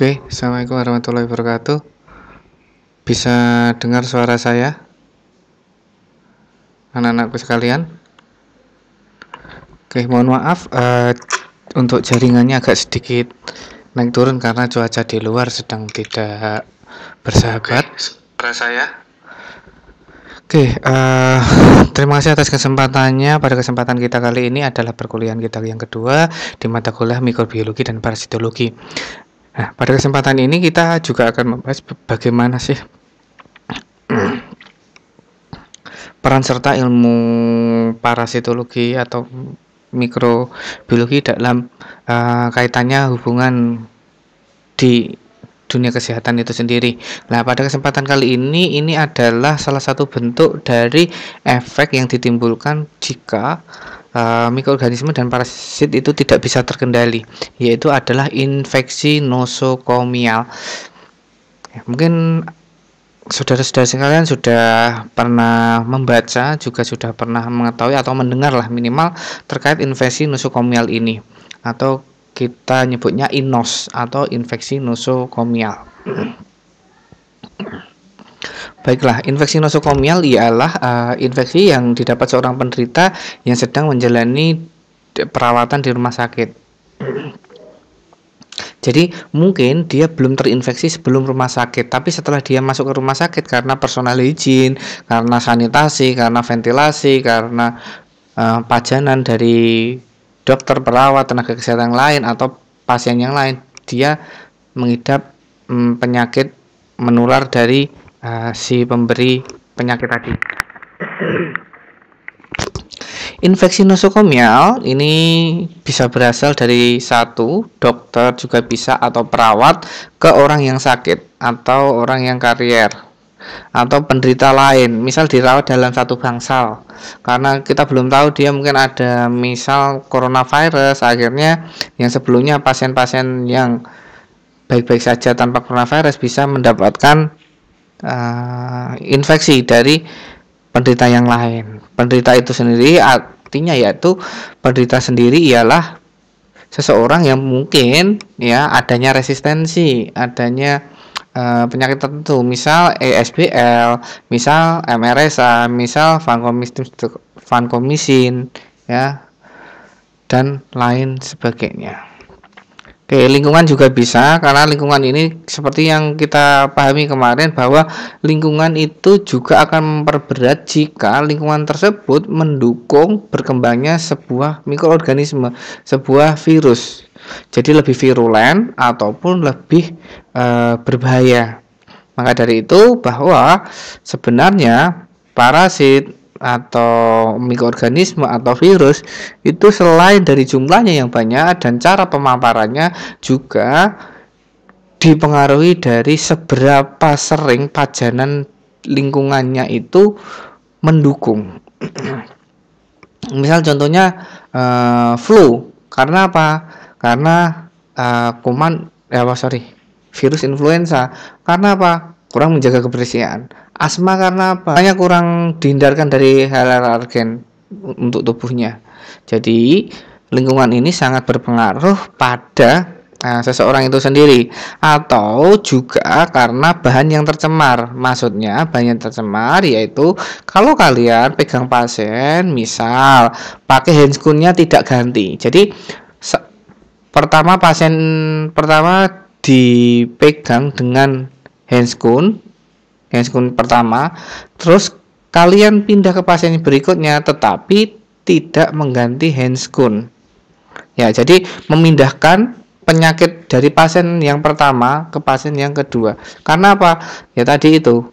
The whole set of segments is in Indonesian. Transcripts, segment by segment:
Oke, Assalamualaikum warahmatullahi wabarakatuh. Bisa dengar suara saya? Anak-anakku sekalian. Oke, mohon maaf uh, untuk jaringannya agak sedikit naik turun karena cuaca di luar sedang tidak bersahabat. Oke, suara saya? Oke, uh, terima kasih atas kesempatannya. Pada kesempatan kita kali ini adalah perkuliahan kita yang kedua di mata kuliah mikrobiologi dan parasitologi. Nah, pada kesempatan ini kita juga akan membahas bagaimana sih peran serta ilmu parasitologi atau mikrobiologi dalam uh, kaitannya hubungan di dunia kesehatan itu sendiri. Nah, pada kesempatan kali ini ini adalah salah satu bentuk dari efek yang ditimbulkan jika uh, mikroorganisme dan parasit itu tidak bisa terkendali, yaitu adalah infeksi nosokomial. Ya, mungkin saudara-saudara sekalian sudah pernah membaca juga sudah pernah mengetahui atau mendengar lah minimal terkait infeksi nosokomial ini atau kita nyebutnya inos atau infeksi nosokomial. Baiklah, infeksi nosokomial ialah uh, infeksi yang didapat seorang penderita yang sedang menjalani perawatan di rumah sakit. Jadi mungkin dia belum terinfeksi sebelum rumah sakit, tapi setelah dia masuk ke rumah sakit karena personal hygiene, karena sanitasi, karena ventilasi, karena uh, pajanan dari dokter, perawat, tenaga kesehatan yang lain atau pasien yang lain, dia mengidap mm, penyakit menular dari uh, si pemberi penyakit tadi. Infeksi nosokomial ini bisa berasal dari satu dokter juga bisa atau perawat ke orang yang sakit atau orang yang karier atau penderita lain misal dirawat dalam satu bangsal karena kita belum tahu dia mungkin ada misal coronavirus akhirnya yang sebelumnya pasien-pasien yang baik-baik saja tanpa coronavirus bisa mendapatkan uh, infeksi dari penderita yang lain. Penderita itu sendiri artinya yaitu penderita sendiri ialah seseorang yang mungkin ya adanya resistensi, adanya uh, penyakit tertentu, misal ESBL, misal MRSA, misal vancomycin, ya dan lain sebagainya. Oke, lingkungan juga bisa karena lingkungan ini seperti yang kita pahami kemarin bahwa lingkungan itu juga akan memperberat jika lingkungan tersebut mendukung berkembangnya sebuah mikroorganisme, sebuah virus. Jadi lebih virulen ataupun lebih e, berbahaya. Maka dari itu bahwa sebenarnya parasit atau mikroorganisme atau virus itu selain dari jumlahnya yang banyak dan cara pemaparannya juga dipengaruhi dari seberapa sering pajanan lingkungannya itu mendukung. Misal contohnya uh, flu, karena apa? Karena uh, kuman, ya eh, sorry, virus influenza. Karena apa? Kurang menjaga kebersihan asma karena apa? Hanya kurang dihindarkan dari hal-hal alergen untuk tubuhnya. Jadi lingkungan ini sangat berpengaruh pada nah, seseorang itu sendiri atau juga karena bahan yang tercemar. Maksudnya bahan yang tercemar yaitu kalau kalian pegang pasien, misal pakai handscoonnya tidak ganti. Jadi pertama pasien pertama dipegang dengan handscoon yang pertama terus kalian pindah ke pasien berikutnya tetapi tidak mengganti handskun ya jadi memindahkan penyakit dari pasien yang pertama ke pasien yang kedua karena apa ya tadi itu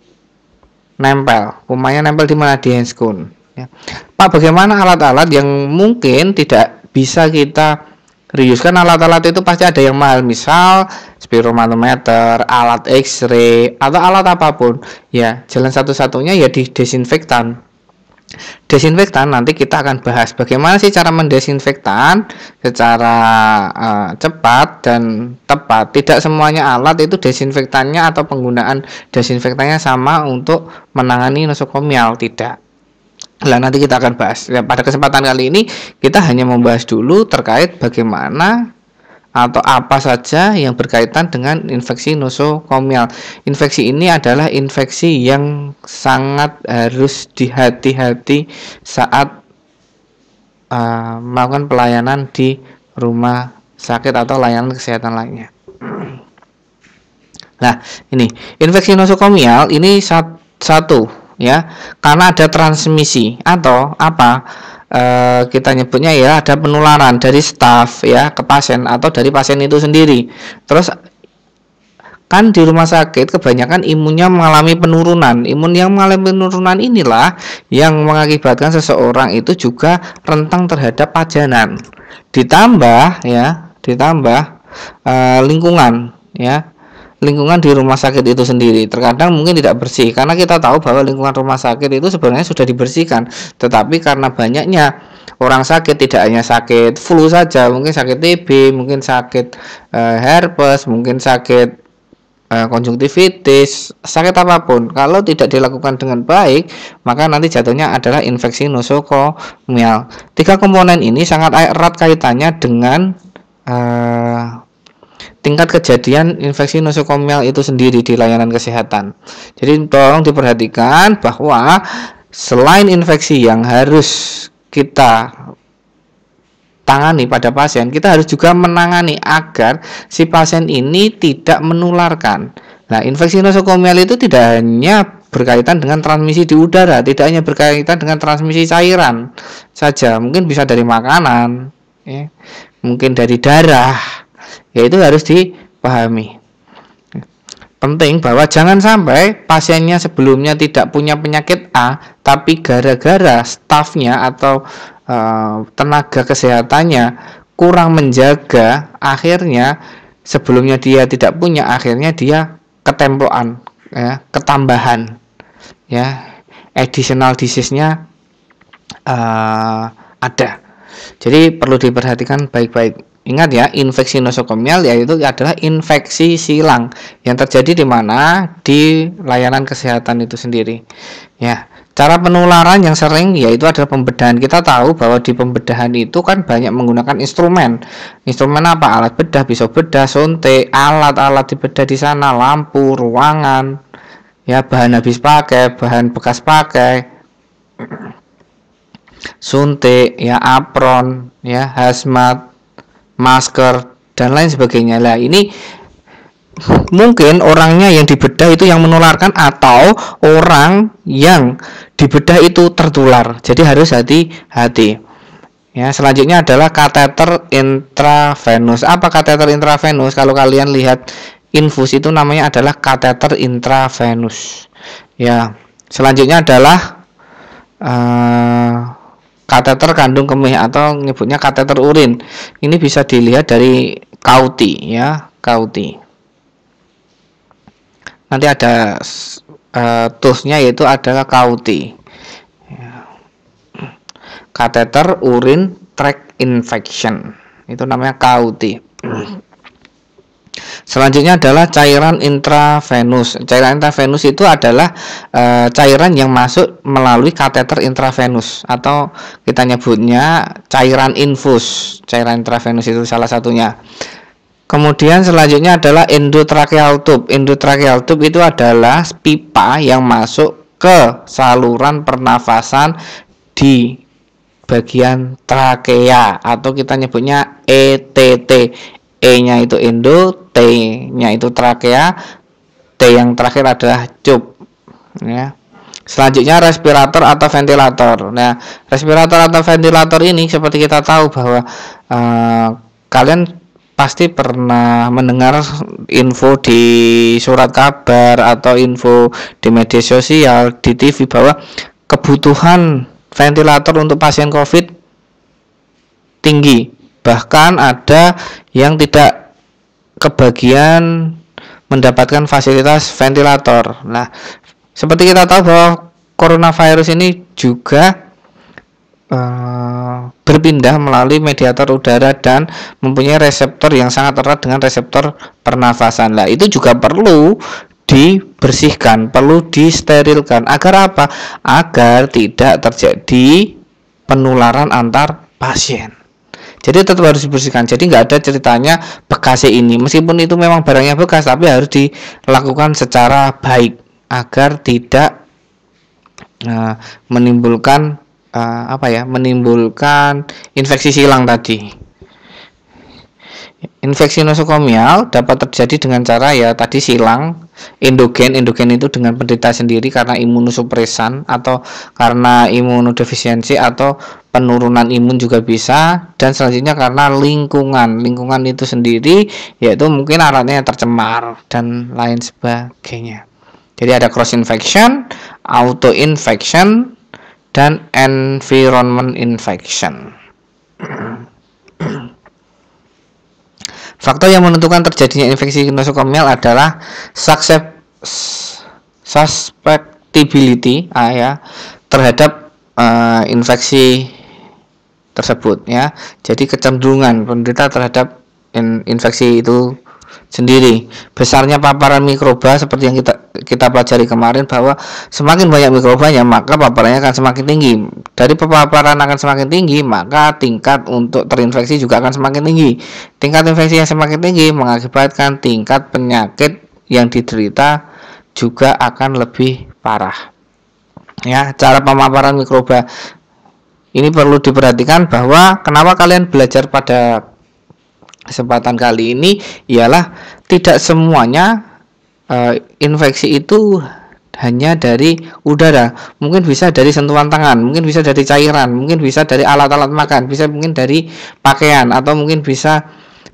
nempel umumnya nempel di mana di handskun ya. Pak bagaimana alat-alat yang mungkin tidak bisa kita Reuse kan alat-alat itu pasti ada yang mahal misal spirometer, alat X-ray atau alat apapun ya jalan satu-satunya ya di desinfektan desinfektan nanti kita akan bahas bagaimana sih cara mendesinfektan secara uh, cepat dan tepat tidak semuanya alat itu desinfektannya atau penggunaan desinfektannya sama untuk menangani nosokomial tidak Nah, nanti kita akan bahas. Ya, pada kesempatan kali ini kita hanya membahas dulu terkait bagaimana atau apa saja yang berkaitan dengan infeksi nosokomial. Infeksi ini adalah infeksi yang sangat harus dihati-hati saat uh, melakukan pelayanan di rumah sakit atau layanan kesehatan lainnya. Nah, ini infeksi nosokomial ini satu ya karena ada transmisi atau apa e, kita nyebutnya ya ada penularan dari staf ya ke pasien atau dari pasien itu sendiri terus kan di rumah sakit kebanyakan imunnya mengalami penurunan imun yang mengalami penurunan inilah yang mengakibatkan seseorang itu juga rentang terhadap pajanan ditambah ya ditambah e, lingkungan ya lingkungan di rumah sakit itu sendiri terkadang mungkin tidak bersih karena kita tahu bahwa lingkungan rumah sakit itu sebenarnya sudah dibersihkan tetapi karena banyaknya orang sakit tidak hanya sakit flu saja mungkin sakit TB mungkin sakit uh, herpes mungkin sakit eh, konjungtivitis sakit apapun kalau tidak dilakukan dengan baik maka nanti jatuhnya adalah infeksi nosokomial tiga komponen ini sangat erat kaitannya dengan uh, tingkat kejadian infeksi nosokomial itu sendiri di layanan kesehatan. Jadi tolong diperhatikan bahwa selain infeksi yang harus kita tangani pada pasien, kita harus juga menangani agar si pasien ini tidak menularkan. Nah, infeksi nosokomial itu tidak hanya berkaitan dengan transmisi di udara, tidak hanya berkaitan dengan transmisi cairan saja, mungkin bisa dari makanan, ya. mungkin dari darah, itu harus dipahami penting bahwa jangan sampai pasiennya sebelumnya tidak punya penyakit A tapi gara-gara stafnya atau uh, tenaga kesehatannya kurang menjaga akhirnya sebelumnya dia tidak punya akhirnya dia ketemploan ya ketambahan ya additional disease-nya uh, ada jadi perlu diperhatikan baik-baik Ingat ya, infeksi nosokomial yaitu adalah infeksi silang yang terjadi di mana di layanan kesehatan itu sendiri. Ya, cara penularan yang sering yaitu adalah pembedahan. Kita tahu bahwa di pembedahan itu kan banyak menggunakan instrumen. Instrumen apa? Alat bedah, pisau bedah, suntik, alat-alat di bedah di sana, lampu, ruangan, ya bahan habis pakai, bahan bekas pakai suntik, ya apron, ya hazmat, masker dan lain sebagainya lah ini mungkin orangnya yang dibedah itu yang menularkan atau orang yang dibedah itu tertular jadi harus hati-hati ya selanjutnya adalah kateter intravenus apa kateter intravenus kalau kalian lihat infus itu namanya adalah kateter intravenus ya selanjutnya adalah eh, kateter kandung kemih atau nyebutnya kateter urin. Ini bisa dilihat dari kauti ya, kauti. Nanti ada e, tusnya yaitu adalah kauti. Ya. Kateter urin tract infection. Itu namanya kauti. Selanjutnya adalah cairan intravenus. Cairan intravenus itu adalah e, cairan yang masuk melalui kateter intravenus atau kita nyebutnya cairan infus. Cairan intravenus itu salah satunya. Kemudian selanjutnya adalah endotracheal tube. Endotracheal tube itu adalah pipa yang masuk ke saluran pernafasan di bagian trakea atau kita nyebutnya ETT. E-nya itu Indo, T-nya itu trakea, T yang terakhir adalah cup. Ya. Selanjutnya respirator atau ventilator. Nah, respirator atau ventilator ini seperti kita tahu bahwa uh, kalian pasti pernah mendengar info di surat kabar atau info di media sosial di TV bahwa kebutuhan ventilator untuk pasien COVID tinggi bahkan ada yang tidak kebagian mendapatkan fasilitas ventilator. Nah, seperti kita tahu bahwa coronavirus ini juga uh, berpindah melalui mediator udara dan mempunyai reseptor yang sangat erat dengan reseptor pernafasan. Nah, itu juga perlu dibersihkan, perlu disterilkan agar apa? Agar tidak terjadi penularan antar pasien jadi tetap harus dibersihkan jadi nggak ada ceritanya bekas ini meskipun itu memang barangnya bekas tapi harus dilakukan secara baik agar tidak uh, menimbulkan uh, apa ya menimbulkan infeksi silang tadi Infeksi nosokomial dapat terjadi dengan cara ya tadi silang endogen endogen itu dengan penderita sendiri karena imunosupresan atau karena imunodefisiensi atau penurunan imun juga bisa dan selanjutnya karena lingkungan lingkungan itu sendiri yaitu mungkin alatnya tercemar dan lain sebagainya. Jadi ada cross infection, auto infection dan environment infection. Faktor yang menentukan terjadinya infeksi nosokomial adalah susceptibility ah, ya, terhadap uh, infeksi tersebut ya. Jadi kecenderungan penderita terhadap in infeksi itu sendiri. Besarnya paparan mikroba seperti yang kita kita pelajari kemarin bahwa semakin banyak mikrobanya maka paparannya akan semakin tinggi. Dari paparan akan semakin tinggi, maka tingkat untuk terinfeksi juga akan semakin tinggi. Tingkat infeksi yang semakin tinggi mengakibatkan tingkat penyakit yang diderita juga akan lebih parah. Ya, cara pemaparan mikroba ini perlu diperhatikan bahwa kenapa kalian belajar pada kesempatan kali ini ialah tidak semuanya uh, infeksi itu hanya dari udara, mungkin bisa dari sentuhan tangan, mungkin bisa dari cairan, mungkin bisa dari alat-alat makan, bisa mungkin dari pakaian atau mungkin bisa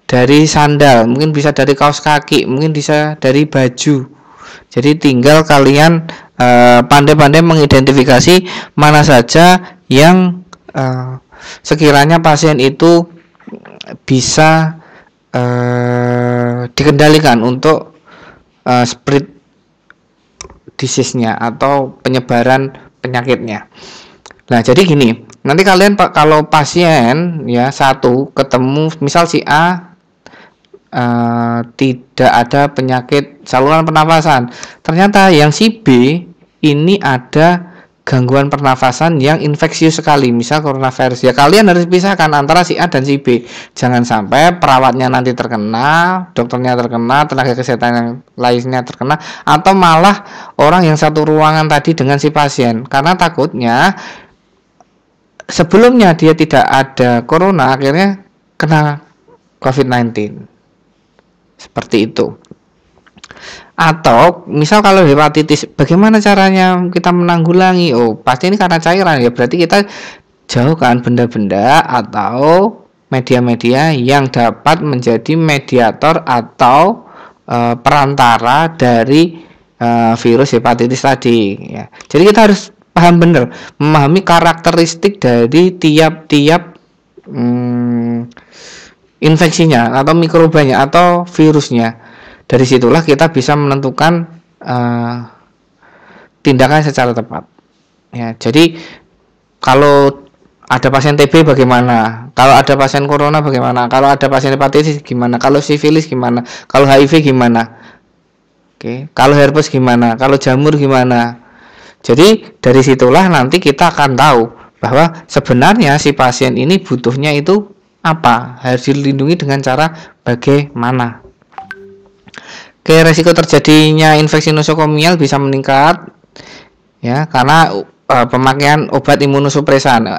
dari sandal, mungkin bisa dari kaos kaki, mungkin bisa dari baju. Jadi tinggal kalian eh, pandai-pandai mengidentifikasi mana saja yang uh, sekiranya pasien itu bisa uh, dikendalikan untuk uh, spread disease-nya atau penyebaran penyakitnya. Nah, jadi gini, nanti kalian pak kalau pasien ya satu ketemu misal si A uh, tidak ada penyakit saluran pernapasan, ternyata yang si B ini ada gangguan pernafasan yang infeksius sekali misal coronavirus ya kalian harus pisahkan antara si A dan si B jangan sampai perawatnya nanti terkena dokternya terkena tenaga kesehatan yang lainnya terkena atau malah orang yang satu ruangan tadi dengan si pasien karena takutnya sebelumnya dia tidak ada corona akhirnya kena COVID-19 seperti itu atau misal kalau hepatitis bagaimana caranya kita menanggulangi oh pasti ini karena cairan ya berarti kita jauhkan benda-benda atau media-media yang dapat menjadi mediator atau e, perantara dari e, virus hepatitis tadi ya jadi kita harus paham benar memahami karakteristik dari tiap-tiap hmm, infeksinya atau mikrobanya atau virusnya dari situlah kita bisa menentukan uh, tindakan secara tepat. Ya, jadi kalau ada pasien TB bagaimana? Kalau ada pasien corona bagaimana? Kalau ada pasien hepatitis gimana? Kalau sifilis gimana? Kalau HIV gimana? Oke, kalau herpes gimana? Kalau jamur gimana? Jadi dari situlah nanti kita akan tahu bahwa sebenarnya si pasien ini butuhnya itu apa harus dilindungi dengan cara bagaimana Oke, resiko terjadinya infeksi nosokomial bisa meningkat ya karena uh, pemakaian obat imunosupresan. E,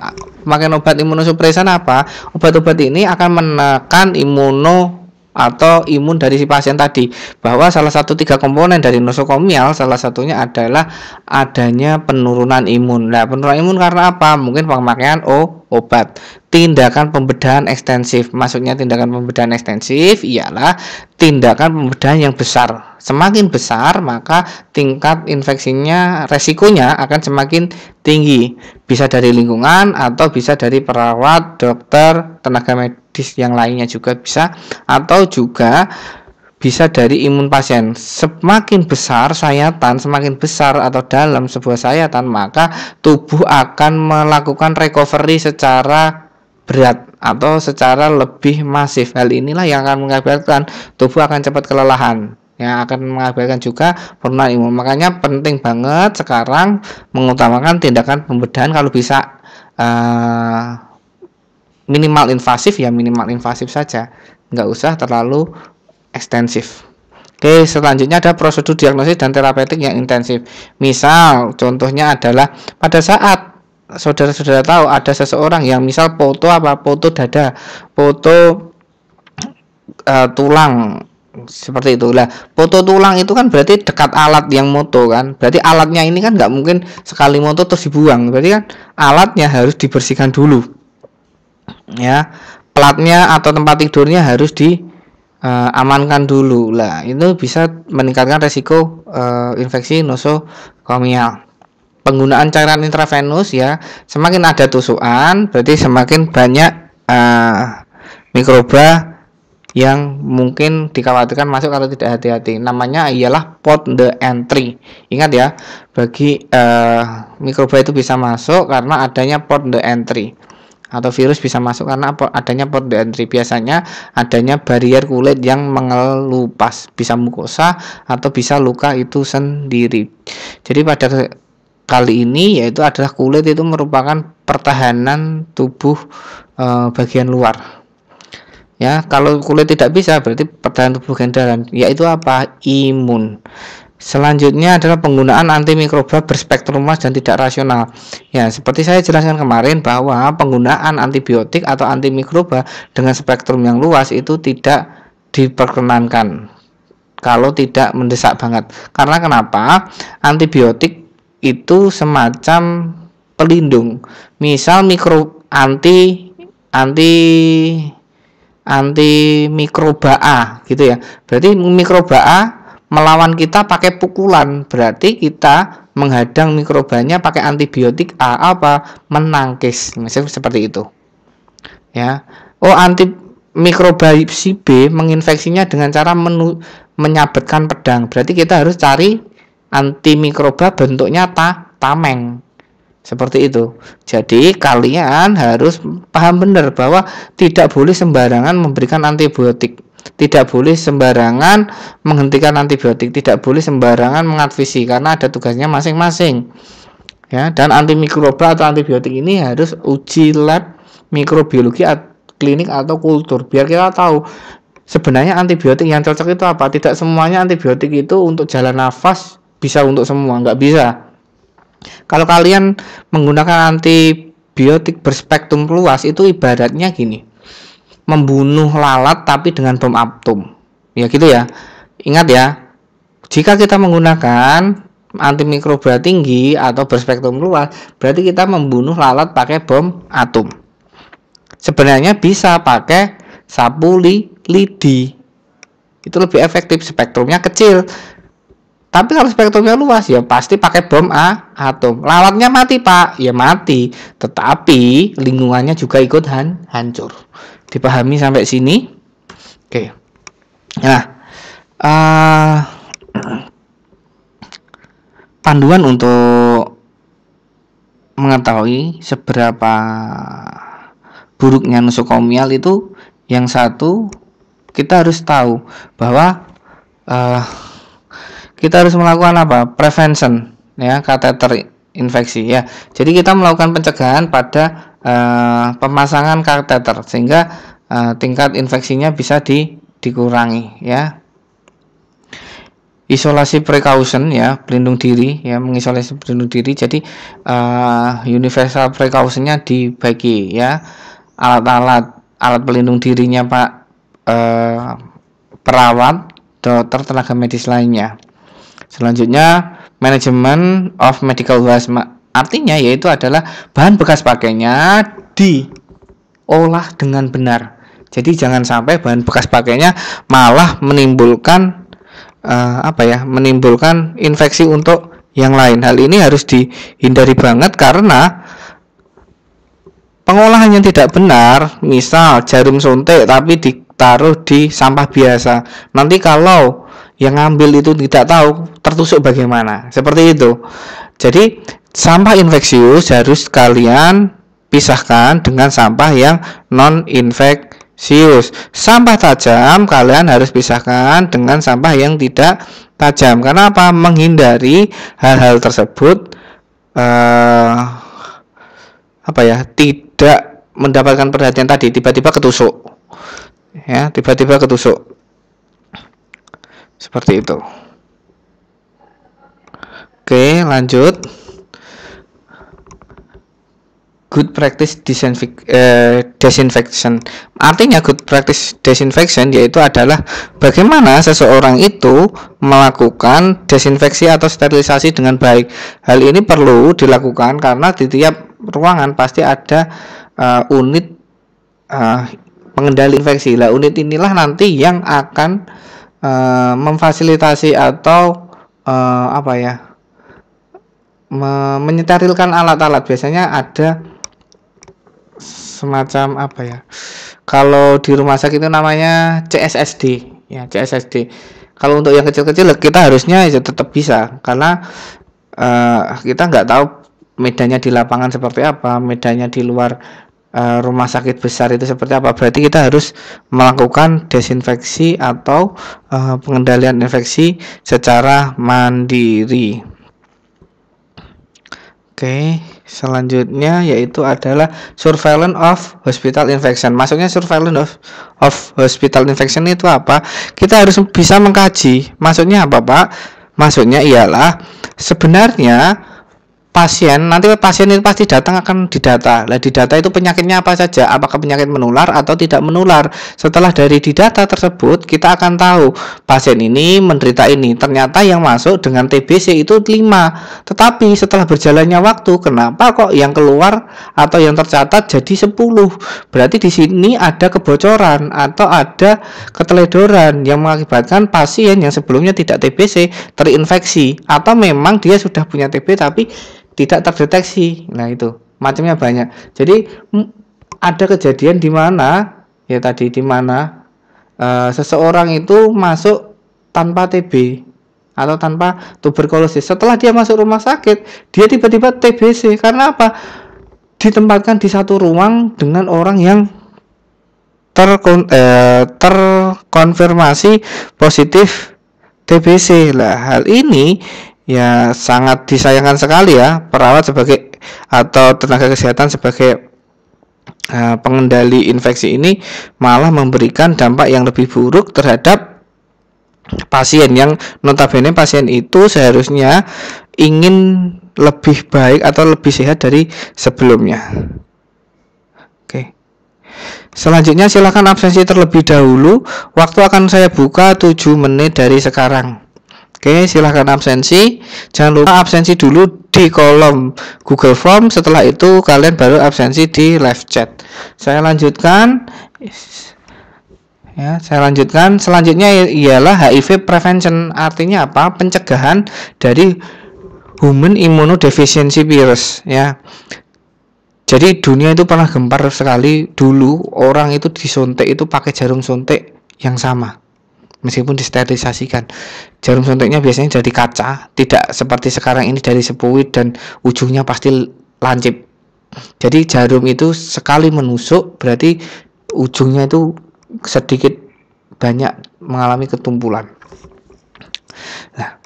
pemakaian obat imunosupresan apa? Obat-obat ini akan menekan imuno atau imun dari si pasien tadi bahwa salah satu tiga komponen dari nosokomial salah satunya adalah adanya penurunan imun. Nah, penurunan imun karena apa? Mungkin pemakaian o obat. Tindakan pembedahan ekstensif. Maksudnya tindakan pembedahan ekstensif ialah tindakan pembedahan yang besar. Semakin besar, maka tingkat infeksinya resikonya akan semakin tinggi. Bisa dari lingkungan atau bisa dari perawat, dokter, tenaga medis medis yang lainnya juga bisa atau juga bisa dari imun pasien. Semakin besar sayatan, semakin besar atau dalam sebuah sayatan, maka tubuh akan melakukan recovery secara berat atau secara lebih masif. Hal inilah yang akan mengakibatkan tubuh akan cepat kelelahan yang akan mengakibatkan juga penurunan imun. Makanya penting banget sekarang mengutamakan tindakan pembedahan kalau bisa uh, minimal invasif ya minimal invasif saja nggak usah terlalu ekstensif Oke, selanjutnya ada prosedur diagnosis dan terapeutik yang intensif. Misal, contohnya adalah pada saat saudara-saudara tahu ada seseorang yang misal foto apa foto dada, foto uh, tulang seperti itulah. lah foto tulang itu kan berarti dekat alat yang moto kan berarti alatnya ini kan nggak mungkin sekali moto terus dibuang berarti kan alatnya harus dibersihkan dulu ya platnya atau tempat tidurnya harus diamankan eh, uh, dulu lah itu bisa meningkatkan resiko uh, infeksi nosokomial penggunaan cairan intravenus ya semakin ada tusukan berarti semakin banyak uh, mikroba yang mungkin dikhawatirkan masuk kalau tidak hati-hati. Namanya ialah port the entry. Ingat ya, bagi uh, mikroba itu bisa masuk karena adanya port the entry atau virus bisa masuk karena adanya port de entry biasanya adanya barrier kulit yang mengelupas bisa mukosa atau bisa luka itu sendiri jadi pada kali ini yaitu adalah kulit itu merupakan pertahanan tubuh e, bagian luar ya kalau kulit tidak bisa berarti pertahanan tubuh bagian dalam yaitu apa imun Selanjutnya adalah penggunaan antimikroba berspektrum luas dan tidak rasional. Ya, seperti saya jelaskan kemarin bahwa penggunaan antibiotik atau antimikroba dengan spektrum yang luas itu tidak diperkenankan kalau tidak mendesak banget. Karena kenapa? Antibiotik itu semacam pelindung. Misal mikro anti anti anti mikroba A gitu ya. Berarti mikroba A melawan kita pakai pukulan berarti kita menghadang mikrobanya pakai antibiotik A apa menangkis misalnya seperti itu ya oh anti mikroba si B menginfeksinya dengan cara menu, menyabetkan pedang berarti kita harus cari antimikroba bentuknya ta tameng seperti itu. Jadi kalian harus paham benar bahwa tidak boleh sembarangan memberikan antibiotik tidak boleh sembarangan menghentikan antibiotik, tidak boleh sembarangan mengadvisi karena ada tugasnya masing-masing. Ya, dan antimikroba atau antibiotik ini harus uji lab mikrobiologi klinik atau kultur biar kita tahu sebenarnya antibiotik yang cocok itu apa. Tidak semuanya antibiotik itu untuk jalan nafas bisa untuk semua, nggak bisa. Kalau kalian menggunakan antibiotik berspektrum luas itu ibaratnya gini membunuh lalat tapi dengan bom atom. Ya gitu ya. Ingat ya, jika kita menggunakan antimikroba tinggi atau berspektrum luas, berarti kita membunuh lalat pakai bom atom. Sebenarnya bisa pakai sapu li lidi. Itu lebih efektif, spektrumnya kecil. Tapi kalau spektrumnya luas ya pasti pakai bom A atom. Lalatnya mati, Pak. Ya mati, tetapi lingkungannya juga ikut han hancur dipahami sampai sini oke okay. nah uh, panduan untuk mengetahui seberapa buruknya nosokomial itu yang satu kita harus tahu bahwa uh, kita harus melakukan apa prevention ya kateter infeksi ya jadi kita melakukan pencegahan pada uh, pemasangan kateter sehingga uh, tingkat infeksinya bisa di, dikurangi ya isolasi precaution ya pelindung diri ya mengisolasi pelindung diri jadi uh, universal precautionnya dibagi ya alat-alat alat pelindung dirinya pak uh, perawat dokter tenaga medis lainnya selanjutnya management of medical waste Artinya yaitu adalah bahan bekas pakainya diolah dengan benar. Jadi jangan sampai bahan bekas pakainya malah menimbulkan uh, apa ya, menimbulkan infeksi untuk yang lain. Hal ini harus dihindari banget karena pengolahan yang tidak benar, misal jarum suntik tapi ditaruh di sampah biasa. Nanti kalau yang ngambil itu tidak tahu tertusuk bagaimana. Seperti itu. Jadi sampah infeksius harus kalian pisahkan dengan sampah yang non infeksius. Sampah tajam kalian harus pisahkan dengan sampah yang tidak tajam. Karena apa? Menghindari hal-hal tersebut eh, apa ya? Tidak mendapatkan perhatian tadi tiba-tiba ketusuk. Ya, tiba-tiba ketusuk. Seperti itu. Oke, lanjut good practice disinfect, eh, disinfection. Artinya good practice disinfection yaitu adalah bagaimana seseorang itu melakukan desinfeksi atau sterilisasi dengan baik. Hal ini perlu dilakukan karena di tiap ruangan pasti ada uh, unit uh, pengendali infeksi. Lah unit inilah nanti yang akan uh, memfasilitasi atau uh, apa ya? menyetarilkan alat-alat biasanya ada semacam apa ya? Kalau di rumah sakit itu namanya CSSD, ya CSSD. Kalau untuk yang kecil-kecil kita harusnya ya tetap bisa karena uh, kita nggak tahu medannya di lapangan seperti apa, medannya di luar uh, rumah sakit besar itu seperti apa. Berarti kita harus melakukan desinfeksi atau uh, pengendalian infeksi secara mandiri. Oke, selanjutnya yaitu adalah surveillance of hospital infection. Maksudnya surveillance of, of hospital infection itu apa? Kita harus bisa mengkaji. Maksudnya apa, Pak? Maksudnya ialah sebenarnya pasien nanti pasien itu pasti datang akan didata. Nah, didata itu penyakitnya apa saja? Apakah penyakit menular atau tidak menular? Setelah dari didata tersebut, kita akan tahu pasien ini menderita ini. Ternyata yang masuk dengan TBC itu 5. Tetapi setelah berjalannya waktu, kenapa kok yang keluar atau yang tercatat jadi 10? Berarti di sini ada kebocoran atau ada keteledoran yang mengakibatkan pasien yang sebelumnya tidak TBC terinfeksi atau memang dia sudah punya TB tapi tidak terdeteksi. Nah, itu macamnya banyak. Jadi ada kejadian di mana ya tadi di mana uh, seseorang itu masuk tanpa TB atau tanpa tuberkulosis. Setelah dia masuk rumah sakit, dia tiba-tiba TBC karena apa? Ditempatkan di satu ruang dengan orang yang terkon eh, terkonfirmasi positif TBC. Lah, hal ini ya sangat disayangkan sekali ya perawat sebagai atau tenaga kesehatan sebagai uh, pengendali infeksi ini malah memberikan dampak yang lebih buruk terhadap pasien yang notabene pasien itu seharusnya ingin lebih baik atau lebih sehat dari sebelumnya. Oke. Selanjutnya silakan absensi terlebih dahulu. Waktu akan saya buka 7 menit dari sekarang. Oke, silahkan absensi. Jangan lupa absensi dulu di kolom Google Form. Setelah itu kalian baru absensi di live chat. Saya lanjutkan. Ya, saya lanjutkan. Selanjutnya ialah HIV prevention. Artinya apa? Pencegahan dari human immunodeficiency virus. Ya. Jadi dunia itu pernah gempar sekali dulu orang itu disuntik itu pakai jarum suntik yang sama meskipun disterilisasikan. Jarum suntiknya biasanya dari kaca, tidak seperti sekarang ini dari sepuit dan ujungnya pasti lancip. Jadi jarum itu sekali menusuk berarti ujungnya itu sedikit banyak mengalami ketumpulan. Nah,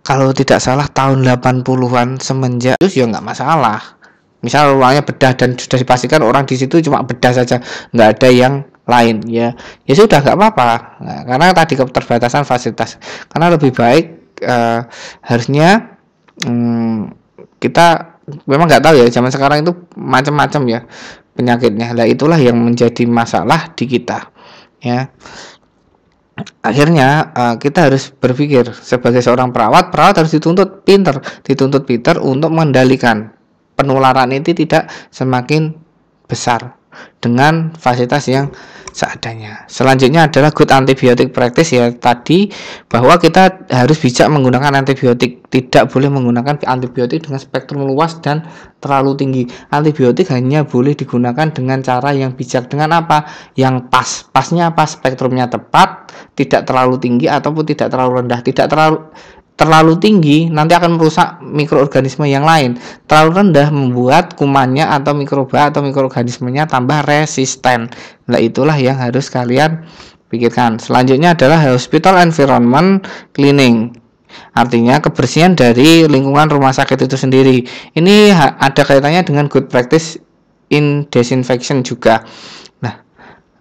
kalau tidak salah tahun 80-an semenjak itu ya nggak masalah. Misal ruangnya bedah dan sudah dipastikan orang di situ cuma bedah saja, nggak ada yang lain ya ya sudah nggak apa-apa nah, karena tadi keterbatasan fasilitas karena lebih baik uh, harusnya um, kita memang nggak tahu ya zaman sekarang itu macam-macam ya penyakitnya lah itulah yang menjadi masalah di kita ya akhirnya uh, kita harus berpikir sebagai seorang perawat perawat harus dituntut pinter dituntut pinter untuk mengendalikan penularan itu tidak semakin besar dengan fasilitas yang seadanya. Selanjutnya adalah good antibiotic practice ya tadi bahwa kita harus bijak menggunakan antibiotik, tidak boleh menggunakan antibiotik dengan spektrum luas dan terlalu tinggi. Antibiotik hanya boleh digunakan dengan cara yang bijak dengan apa? Yang pas. Pasnya apa? Spektrumnya tepat, tidak terlalu tinggi ataupun tidak terlalu rendah, tidak terlalu terlalu tinggi nanti akan merusak mikroorganisme yang lain. Terlalu rendah membuat kumannya atau mikroba atau mikroorganismenya tambah resisten. Nah, itulah yang harus kalian pikirkan. Selanjutnya adalah hospital environment cleaning. Artinya kebersihan dari lingkungan rumah sakit itu sendiri. Ini ada kaitannya dengan good practice in disinfection juga. Nah,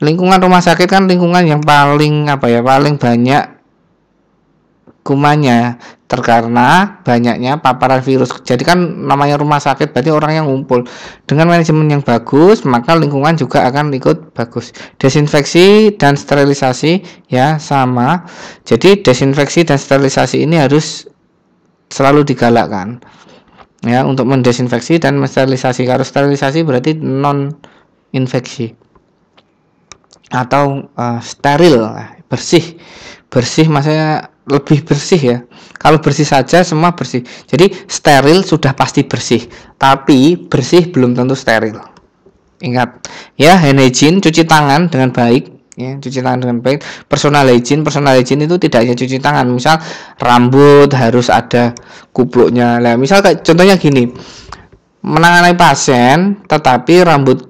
lingkungan rumah sakit kan lingkungan yang paling apa ya, paling banyak kumannya terkarena banyaknya paparan virus. Jadi kan namanya rumah sakit berarti orang yang ngumpul. Dengan manajemen yang bagus, maka lingkungan juga akan ikut bagus. Desinfeksi dan sterilisasi ya sama. Jadi desinfeksi dan sterilisasi ini harus selalu digalakkan. Ya, untuk mendesinfeksi dan sterilisasi harus sterilisasi berarti non infeksi atau uh, steril bersih bersih maksudnya lebih bersih ya. Kalau bersih saja semua bersih. Jadi steril sudah pasti bersih, tapi bersih belum tentu steril. Ingat ya hand hygiene cuci tangan dengan baik ya cuci tangan dengan baik personal hygiene personal hygiene itu tidak hanya cuci tangan misal rambut harus ada kupluknya lah misal kayak contohnya gini menangani pasien tetapi rambut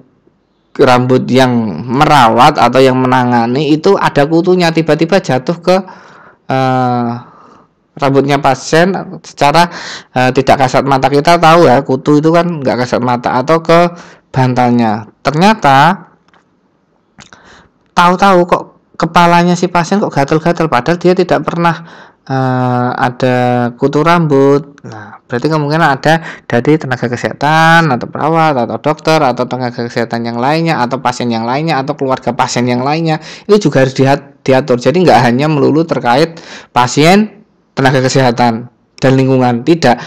rambut yang merawat atau yang menangani itu ada kutunya tiba-tiba jatuh ke Eh, rambutnya pasien secara uh, tidak kasat mata kita tahu ya kutu itu kan nggak kasat mata atau ke bantalnya ternyata tahu-tahu kok kepalanya si pasien kok gatel-gatel padahal dia tidak pernah uh, ada kutu rambut nah berarti kemungkinan ada dari tenaga kesehatan atau perawat atau dokter atau tenaga kesehatan yang lainnya atau pasien yang lainnya atau keluarga pasien yang lainnya itu juga harus dihati diatur. Jadi nggak hanya melulu terkait pasien, tenaga kesehatan dan lingkungan, tidak.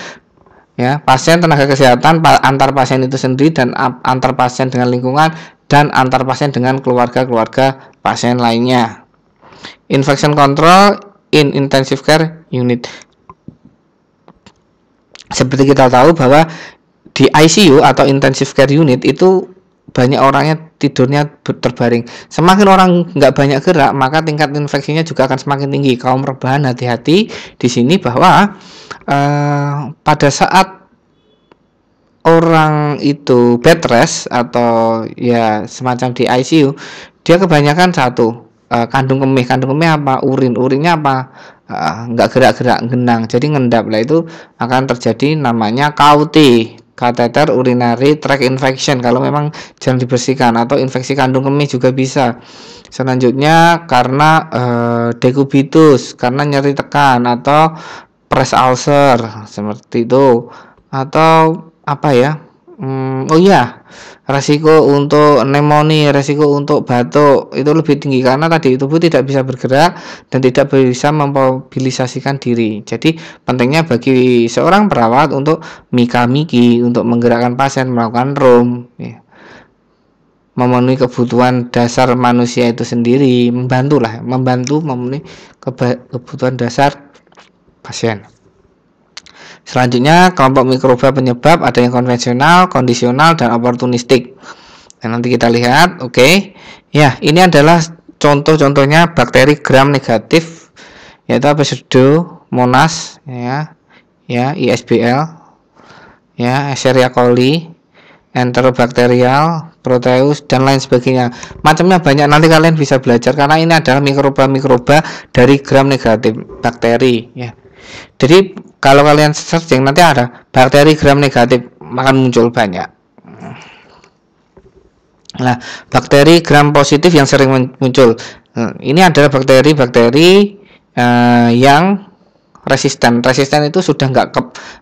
Ya, pasien tenaga kesehatan antar pasien itu sendiri dan antar pasien dengan lingkungan dan antar pasien dengan keluarga-keluarga pasien lainnya. Infection control in intensive care unit. Seperti kita tahu bahwa di ICU atau intensive care unit itu banyak orangnya tidurnya terbaring. Semakin orang nggak banyak gerak, maka tingkat infeksinya juga akan semakin tinggi. Kaum rebahan hati-hati di sini bahwa uh, pada saat orang itu bed rest atau ya semacam di ICU, dia kebanyakan satu uh, kandung kemih, kandung kemih apa urin, urinnya apa eh, nggak uh, gerak-gerak genang, jadi ngendap lah itu akan terjadi namanya kauti kateter urinary tract infection kalau memang jarang dibersihkan atau infeksi kandung kemih juga bisa selanjutnya karena e, eh, dekubitus karena nyeri tekan atau press ulcer seperti itu atau apa ya hmm, oh iya resiko untuk pneumonia resiko untuk batuk itu lebih tinggi karena tadi tubuh tidak bisa bergerak dan tidak bisa memobilisasikan diri jadi pentingnya bagi seorang perawat untuk mika-miki untuk menggerakkan pasien melakukan room, ya. memenuhi kebutuhan dasar manusia itu sendiri membantulah membantu memenuhi kebutuhan dasar pasien Selanjutnya, kelompok mikroba penyebab ada yang konvensional, kondisional, dan oportunistik. Nah, nanti kita lihat, oke. Okay. Ya, ini adalah contoh-contohnya bakteri gram negatif, yaitu monas, ya, ya, ISBL, ya, Escherichia coli, Enterobacterial, Proteus, dan lain sebagainya. Macamnya banyak, nanti kalian bisa belajar, karena ini adalah mikroba-mikroba dari gram negatif, bakteri, ya. Jadi kalau kalian searching nanti ada bakteri gram negatif akan muncul banyak nah bakteri gram positif yang sering muncul hmm, ini adalah bakteri-bakteri eh, yang resisten resisten itu sudah nggak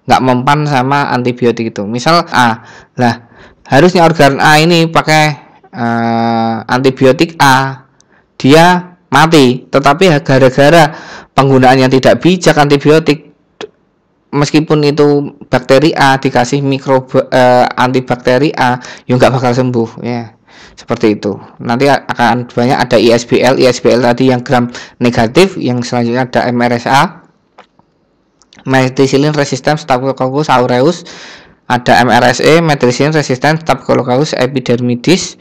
nggak mempan sama antibiotik itu misal A lah harusnya organ A ini pakai eh, antibiotik A dia mati tetapi gara-gara penggunaan yang tidak bijak antibiotik meskipun itu bakteri A dikasih mikroba eh, antibakteri A yang nggak bakal sembuh ya seperti itu nanti akan banyak ada ISBL ISBL tadi yang gram negatif yang selanjutnya ada MRSA methicillin resistant staphylococcus aureus ada MRSE methicillin resistant staphylococcus epidermidis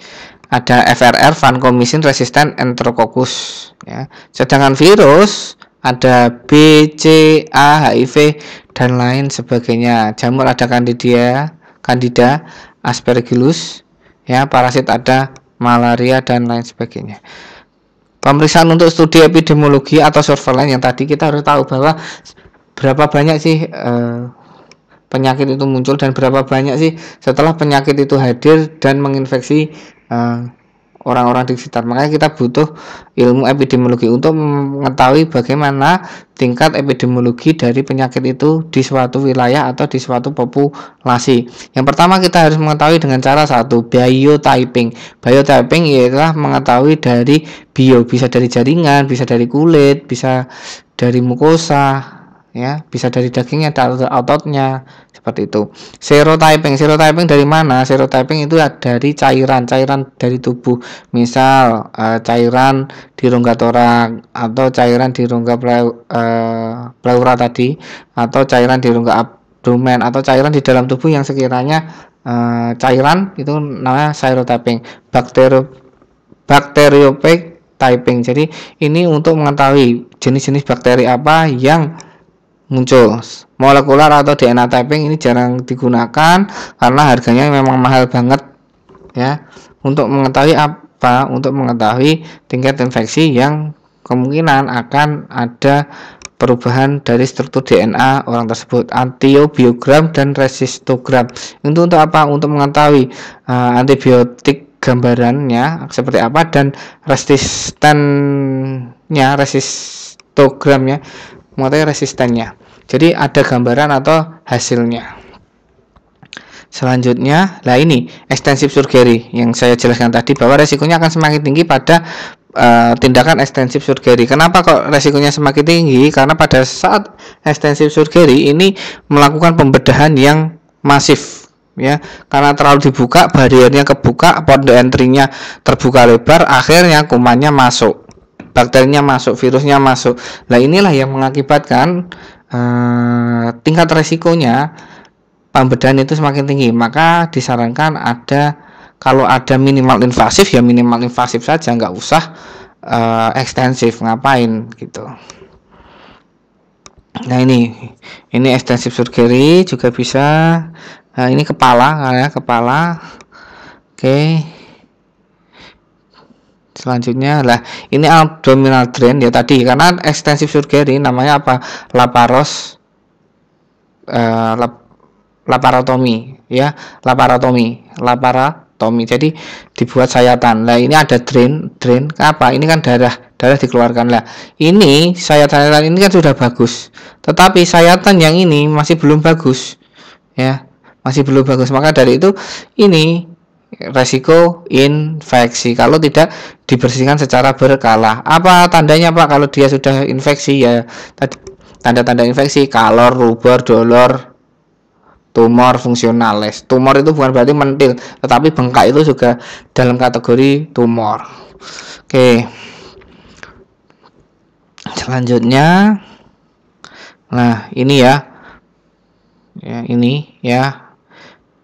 ada FRR vancomycin resistant enterococcus ya sedangkan virus ada BCA HIV dan lain sebagainya. Jamur ada Candida, Candida, Aspergillus, ya, parasit ada malaria dan lain sebagainya. Pemeriksaan untuk studi epidemiologi atau surveillance yang tadi kita harus tahu bahwa berapa banyak sih eh, penyakit itu muncul dan berapa banyak sih setelah penyakit itu hadir dan menginfeksi eh, orang-orang di sekitar. Makanya kita butuh ilmu epidemiologi untuk mengetahui bagaimana tingkat epidemiologi dari penyakit itu di suatu wilayah atau di suatu populasi. Yang pertama kita harus mengetahui dengan cara satu biotyping. Biotyping ialah mengetahui dari bio bisa dari jaringan, bisa dari kulit, bisa dari mukosa, ya bisa dari dagingnya atau ototnya seperti itu serotyping serotyping dari mana serotyping itu dari cairan cairan dari tubuh misal e, cairan di rongga torak atau cairan di rongga eh, pleura tadi atau cairan di rongga abdomen atau cairan di dalam tubuh yang sekiranya e, cairan itu namanya serotyping bakteri bakteriopek typing jadi ini untuk mengetahui jenis-jenis bakteri apa yang muncul. Molekular atau DNA typing ini jarang digunakan karena harganya memang mahal banget ya. Untuk mengetahui apa? Untuk mengetahui tingkat infeksi yang kemungkinan akan ada perubahan dari struktur DNA orang tersebut antibiogram dan resistogram itu untuk apa untuk mengetahui uh, antibiotik gambarannya seperti apa dan resistennya resistogramnya mengetahui resistennya. Jadi ada gambaran atau hasilnya. Selanjutnya, lah ini ekstensif surgery yang saya jelaskan tadi bahwa resikonya akan semakin tinggi pada uh, tindakan ekstensif surgery. Kenapa kok resikonya semakin tinggi? Karena pada saat ekstensif surgery ini melakukan pembedahan yang masif ya karena terlalu dibuka bariernya kebuka port entry-nya terbuka lebar akhirnya kumannya masuk bakterinya masuk, virusnya masuk. Nah, inilah yang mengakibatkan uh, tingkat resikonya pembedahan itu semakin tinggi. Maka disarankan ada kalau ada minimal invasif ya minimal invasif saja, nggak usah uh, ekstensif ngapain gitu. Nah ini ini ekstensif surgery juga bisa. Nah, ini kepala, ya kepala. Oke. Okay selanjutnya lah ini abdominal drain ya tadi karena extensive surgery namanya apa laparos uh, laparotomi ya laparotomi laparotomi jadi dibuat sayatan lah ini ada drain drain apa ini kan darah darah dikeluarkan lah ini sayatan-sayatan ini kan sudah bagus tetapi sayatan yang ini masih belum bagus ya masih belum bagus maka dari itu ini resiko infeksi kalau tidak dibersihkan secara berkala. Apa tandanya Pak kalau dia sudah infeksi ya tanda-tanda infeksi kalor, rubor, dolor, tumor fungsionalis Tumor itu bukan berarti mentil, tetapi bengkak itu juga dalam kategori tumor. Oke. Selanjutnya nah ini ya. Ya ini ya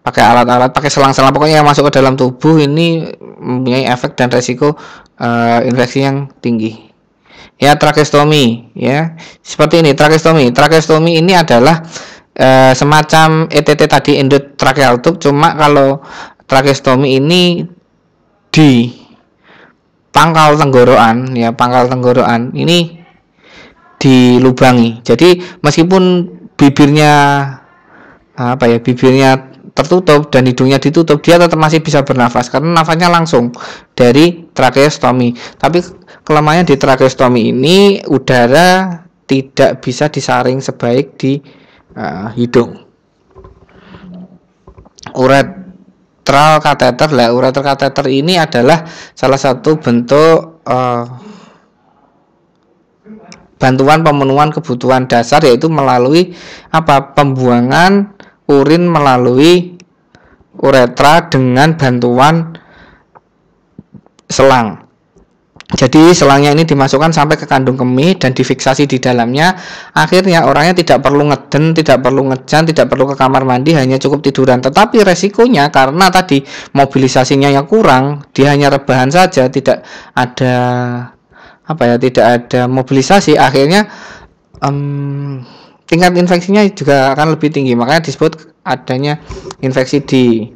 pakai alat-alat pakai selang-selang pokoknya yang masuk ke dalam tubuh ini mempunyai efek dan resiko uh, infeksi yang tinggi ya trakeostomi ya seperti ini trakeostomi trakeostomi ini adalah uh, semacam ETT tadi endotracheal tube cuma kalau trakeostomi ini di pangkal tenggorokan ya pangkal tenggorokan ini dilubangi jadi meskipun bibirnya apa ya bibirnya tertutup dan hidungnya ditutup dia tetap masih bisa bernafas karena nafasnya langsung dari trakeostomi tapi kelemahannya di trakeostomi ini udara tidak bisa disaring sebaik di uh, hidung uretral kateter lah uretral kateter ini adalah salah satu bentuk uh, bantuan pemenuhan kebutuhan dasar yaitu melalui apa pembuangan urin melalui uretra dengan bantuan selang. Jadi selangnya ini dimasukkan sampai ke kandung kemih dan difiksasi di dalamnya. Akhirnya orangnya tidak perlu ngeden, tidak perlu ngejan, tidak perlu ke kamar mandi, hanya cukup tiduran. Tetapi resikonya karena tadi mobilisasinya yang kurang, dia hanya rebahan saja, tidak ada apa ya, tidak ada mobilisasi. Akhirnya um, tingkat infeksinya juga akan lebih tinggi makanya disebut adanya infeksi di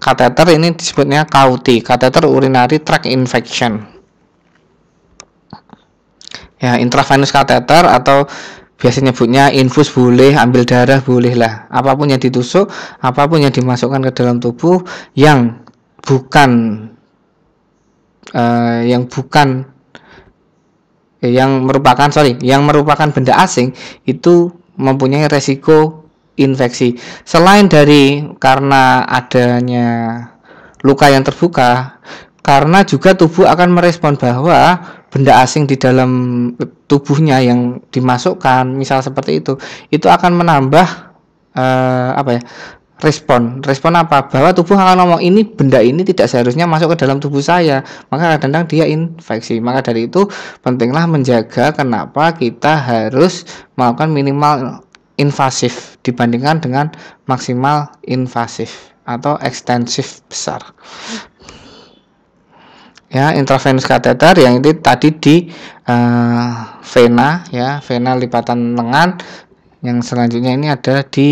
kateter ini disebutnya kauti kateter urinary tract infection ya intravenous kateter atau biasanya nyebutnya infus boleh ambil darah boleh lah apapun yang ditusuk apapun yang dimasukkan ke dalam tubuh yang bukan uh, yang bukan Eh, yang merupakan sorry yang merupakan benda asing itu mempunyai resiko infeksi selain dari karena adanya luka yang terbuka karena juga tubuh akan merespon bahwa benda asing di dalam tubuhnya yang dimasukkan misal seperti itu itu akan menambah eh, apa ya respon respon apa bahwa tubuh akan ngomong ini benda ini tidak seharusnya masuk ke dalam tubuh saya maka kadang-kadang dia infeksi maka dari itu pentinglah menjaga kenapa kita harus melakukan minimal invasif dibandingkan dengan maksimal invasif atau ekstensif besar ya intravenous catheter yang itu tadi di uh, vena ya vena lipatan lengan yang selanjutnya ini ada di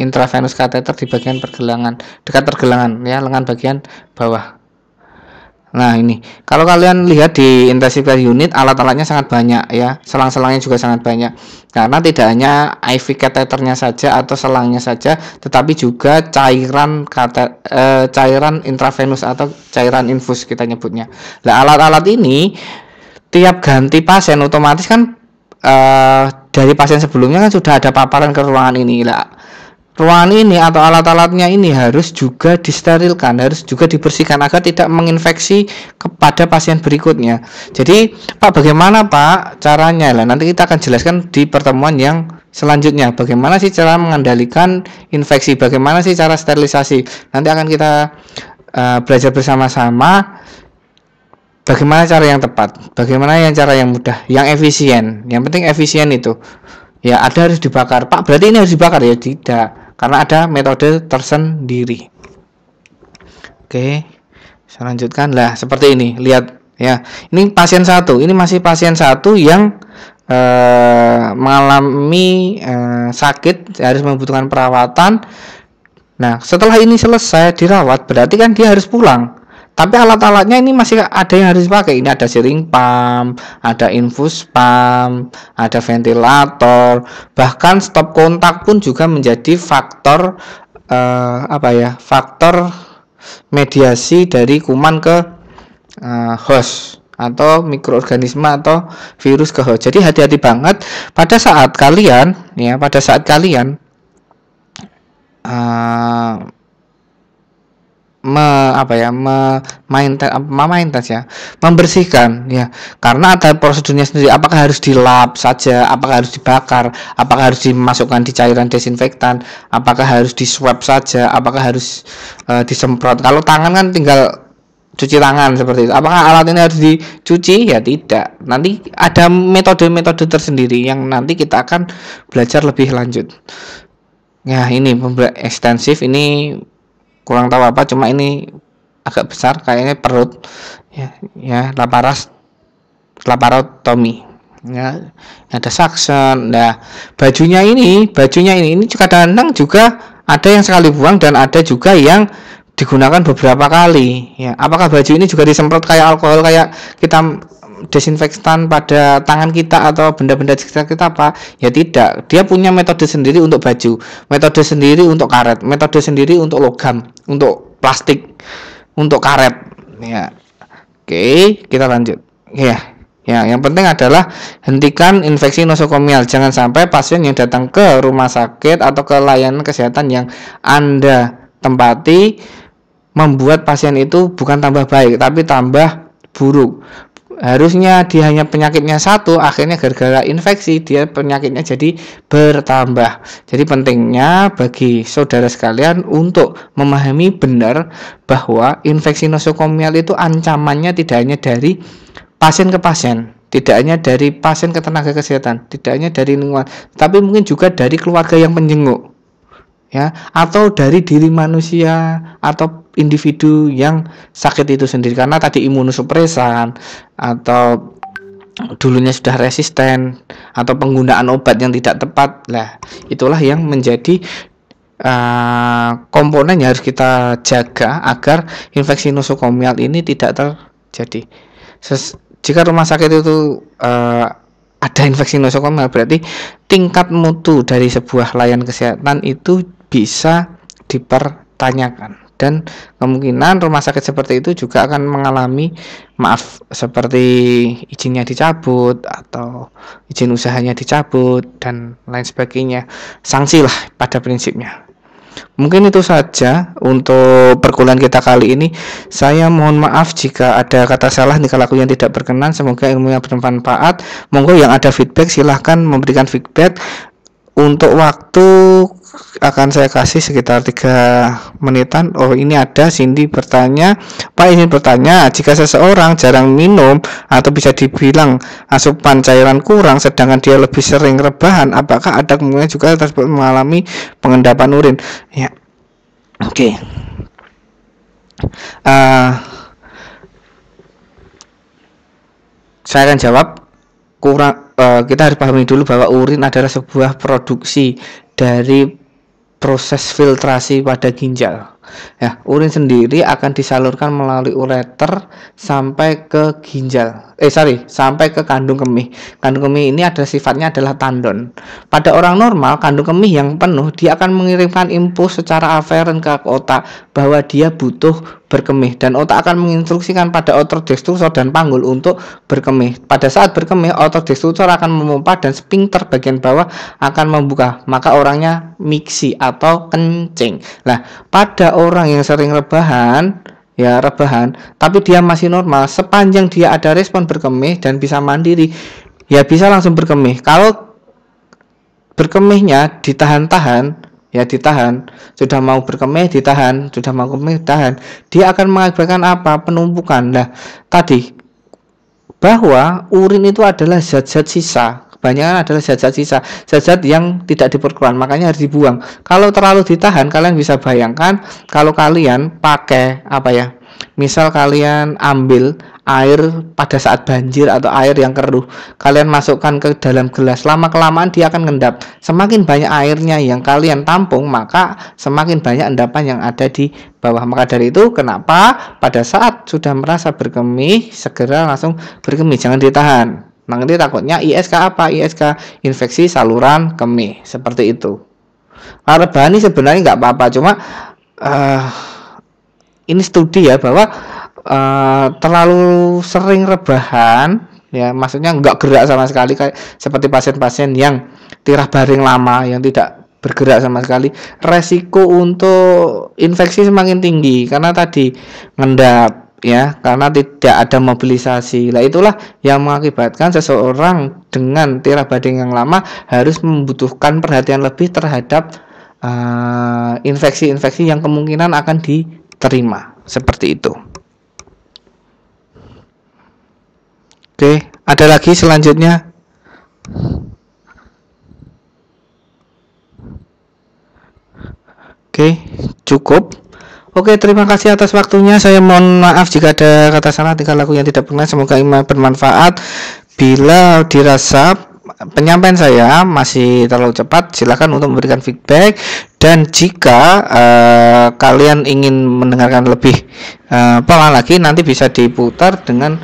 intravenous catheter di bagian pergelangan dekat pergelangan ya lengan bagian bawah Nah ini, kalau kalian lihat di intensive care unit, alat-alatnya sangat banyak ya, selang-selangnya juga sangat banyak. Karena tidak hanya IV catheternya saja atau selangnya saja, tetapi juga cairan kata eh, cairan intravenous atau cairan infus kita nyebutnya. Nah alat-alat ini tiap ganti pasien otomatis kan eh, dari pasien sebelumnya kan sudah ada paparan ke ruangan ini lah ruangan ini atau alat-alatnya ini harus juga disterilkan, harus juga dibersihkan agar tidak menginfeksi kepada pasien berikutnya. Jadi, Pak, bagaimana Pak caranya? Lah, nanti kita akan jelaskan di pertemuan yang selanjutnya. Bagaimana sih cara mengendalikan infeksi? Bagaimana sih cara sterilisasi? Nanti akan kita uh, belajar bersama-sama bagaimana cara yang tepat, bagaimana yang cara yang mudah, yang efisien. Yang penting efisien itu. Ya, ada harus dibakar. Pak, berarti ini harus dibakar ya? Tidak karena ada metode tersendiri. Oke, saya lanjutkan. Lah, seperti ini. Lihat ya. Ini pasien satu. Ini masih pasien satu yang eh, mengalami eh, sakit harus membutuhkan perawatan. Nah, setelah ini selesai dirawat, berarti kan dia harus pulang tapi alat-alatnya ini masih ada yang harus dipakai ini ada sering pump ada infus pump ada ventilator bahkan stop kontak pun juga menjadi faktor uh, apa ya faktor mediasi dari kuman ke uh, host atau mikroorganisme atau virus ke host jadi hati-hati banget pada saat kalian ya pada saat kalian eh, me, apa ya memainten ya membersihkan ya karena ada prosedurnya sendiri apakah harus dilap saja apakah harus dibakar apakah harus dimasukkan di cairan desinfektan apakah harus di swab saja apakah harus uh, disemprot kalau tangan kan tinggal cuci tangan seperti itu. Apakah alat ini harus dicuci? Ya tidak. Nanti ada metode-metode tersendiri yang nanti kita akan belajar lebih lanjut. Nah, ini pembelajaran ekstensif ini kurang tahu apa cuma ini agak besar kayaknya perut ya ya laparas laparotomi ya ada saksen nah bajunya ini bajunya ini ini juga danang juga ada yang sekali buang dan ada juga yang digunakan beberapa kali ya apakah baju ini juga disemprot kayak alkohol kayak kita desinfektan pada tangan kita atau benda-benda sekitar -benda kita apa ya tidak dia punya metode sendiri untuk baju metode sendiri untuk karet metode sendiri untuk logam untuk plastik untuk karet ya oke kita lanjut ya ya yang penting adalah hentikan infeksi nosokomial jangan sampai pasien yang datang ke rumah sakit atau ke layanan kesehatan yang anda tempati membuat pasien itu bukan tambah baik tapi tambah buruk harusnya dia hanya penyakitnya satu akhirnya gara-gara infeksi dia penyakitnya jadi bertambah jadi pentingnya bagi saudara sekalian untuk memahami benar bahwa infeksi nosokomial itu ancamannya tidak hanya dari pasien ke pasien tidak hanya dari pasien ke tenaga kesehatan, tidak hanya dari lingkungan, tapi mungkin juga dari keluarga yang menjenguk, ya, atau dari diri manusia, atau individu yang sakit itu sendiri karena tadi imunosupresan atau dulunya sudah resisten atau penggunaan obat yang tidak tepat lah itulah yang menjadi uh, komponen yang harus kita jaga agar infeksi nosokomial ini tidak terjadi Ses jika rumah sakit itu uh, ada infeksi nosokomial berarti tingkat mutu dari sebuah layan kesehatan itu bisa dipertanyakan dan kemungkinan rumah sakit seperti itu juga akan mengalami maaf seperti izinnya dicabut atau izin usahanya dicabut dan lain sebagainya sanksi lah pada prinsipnya mungkin itu saja untuk perkuliahan kita kali ini saya mohon maaf jika ada kata salah nih kalau yang tidak berkenan semoga ilmu yang bermanfaat monggo yang ada feedback silahkan memberikan feedback untuk waktu akan saya kasih sekitar tiga menitan oh ini ada Cindy bertanya Pak ini bertanya jika seseorang jarang minum atau bisa dibilang asupan cairan kurang sedangkan dia lebih sering rebahan apakah ada kemungkinan juga tersebut mengalami pengendapan urin ya oke okay. uh, eh, saya akan jawab kurang uh, kita harus pahami dulu bahwa urin adalah sebuah produksi dari proses filtrasi pada ginjal. Ya, urin sendiri akan disalurkan melalui ureter sampai ke ginjal. Eh sorry, sampai ke kandung kemih. Kandung kemih ini ada sifatnya adalah tandon. Pada orang normal, kandung kemih yang penuh dia akan mengirimkan impuls secara aferen ke otak bahwa dia butuh berkemih dan otak akan menginstruksikan pada otot destruktor dan panggul untuk berkemih. Pada saat berkemih, otot destruktor akan memompa dan sphincter bagian bawah akan membuka, maka orangnya miksi atau kencing. Nah, pada orang yang sering rebahan ya rebahan tapi dia masih normal sepanjang dia ada respon berkemih dan bisa mandiri ya bisa langsung berkemih kalau berkemihnya ditahan-tahan ya ditahan sudah mau berkemih ditahan sudah mau kemih ditahan dia akan mengakibatkan apa penumpukan Nah, tadi bahwa urin itu adalah zat-zat sisa banyaknya adalah zat-zat sisa, zat-zat yang tidak diperkuat makanya harus dibuang. Kalau terlalu ditahan, kalian bisa bayangkan kalau kalian pakai apa ya? Misal kalian ambil air pada saat banjir atau air yang keruh, kalian masukkan ke dalam gelas, lama kelamaan dia akan ngendap. Semakin banyak airnya yang kalian tampung, maka semakin banyak endapan yang ada di bawah. Maka dari itu, kenapa pada saat sudah merasa berkemih, segera langsung berkemih, jangan ditahan. Nah, nanti takutnya ISK apa? ISK infeksi saluran kemih seperti itu. Nah, rebani sebenarnya nggak apa-apa, cuma uh, ini studi ya bahwa uh, terlalu sering rebahan ya maksudnya nggak gerak sama sekali kayak seperti pasien-pasien yang tirah baring lama yang tidak bergerak sama sekali resiko untuk infeksi semakin tinggi karena tadi ngendap ya karena tidak ada mobilisasi. lah itulah yang mengakibatkan seseorang dengan tira bading yang lama harus membutuhkan perhatian lebih terhadap eh, infeksi-infeksi uh, yang kemungkinan akan diterima seperti itu. Oke, ada lagi selanjutnya. Oke, cukup. Oke, terima kasih atas waktunya. Saya mohon maaf jika ada kata salah tingkah laku yang tidak benar. Semoga ini bermanfaat. Bila dirasa penyampaian saya masih terlalu cepat, silakan untuk memberikan feedback. Dan jika uh, kalian ingin mendengarkan lebih uh, pelan lagi, nanti bisa diputar dengan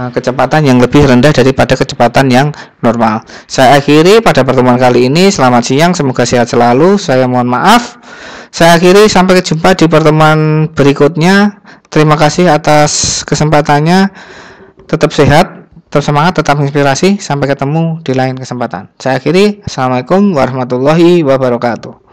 eh, kecepatan yang lebih rendah daripada kecepatan yang normal. Saya akhiri pada pertemuan kali ini. Selamat siang, semoga sehat selalu. Saya mohon maaf. Saya akhiri sampai jumpa di pertemuan berikutnya. Terima kasih atas kesempatannya. Tetap sehat, tetap semangat, tetap inspirasi. Sampai ketemu di lain kesempatan. Saya akhiri. Assalamualaikum warahmatullahi wabarakatuh.